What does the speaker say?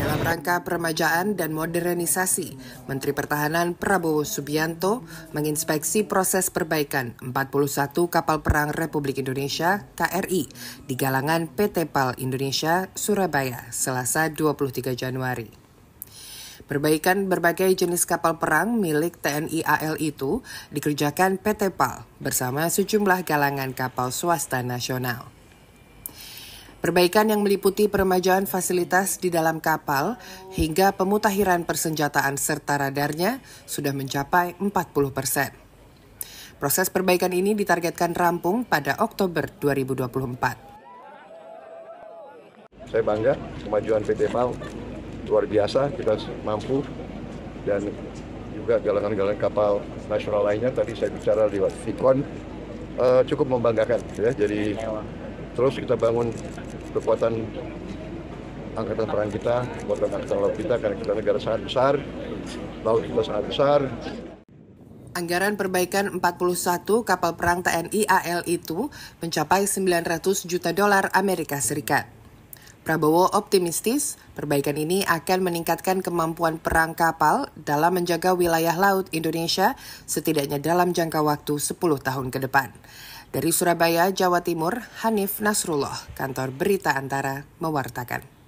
Dalam rangka peremajaan dan modernisasi, Menteri Pertahanan Prabowo Subianto menginspeksi proses perbaikan 41 kapal perang Republik Indonesia KRI di galangan PT PAL Indonesia Surabaya Selasa 23 Januari. Perbaikan berbagai jenis kapal perang milik TNI AL itu dikerjakan PT PAL bersama sejumlah galangan kapal swasta nasional. Perbaikan yang meliputi peremajaan fasilitas di dalam kapal hingga pemutahiran persenjataan serta radarnya sudah mencapai 40 persen. Proses perbaikan ini ditargetkan rampung pada Oktober 2024. Saya bangga kemajuan PT PAL luar biasa, kita mampu dan juga galangan-galangan kapal nasional lainnya tadi saya bicara di Vicon uh, cukup membanggakan ya jadi terus kita bangun kekuatan angkatan perang kita, kekuatan angkatan laut kita karena kita negara sangat besar, laut kita sangat besar. Anggaran perbaikan 41 kapal perang TNI AL itu mencapai 900 juta dolar Amerika Serikat. Prabowo optimistis perbaikan ini akan meningkatkan kemampuan perang kapal dalam menjaga wilayah laut Indonesia setidaknya dalam jangka waktu 10 tahun ke depan. Dari Surabaya, Jawa Timur, Hanif Nasrullah, kantor Berita Antara, mewartakan.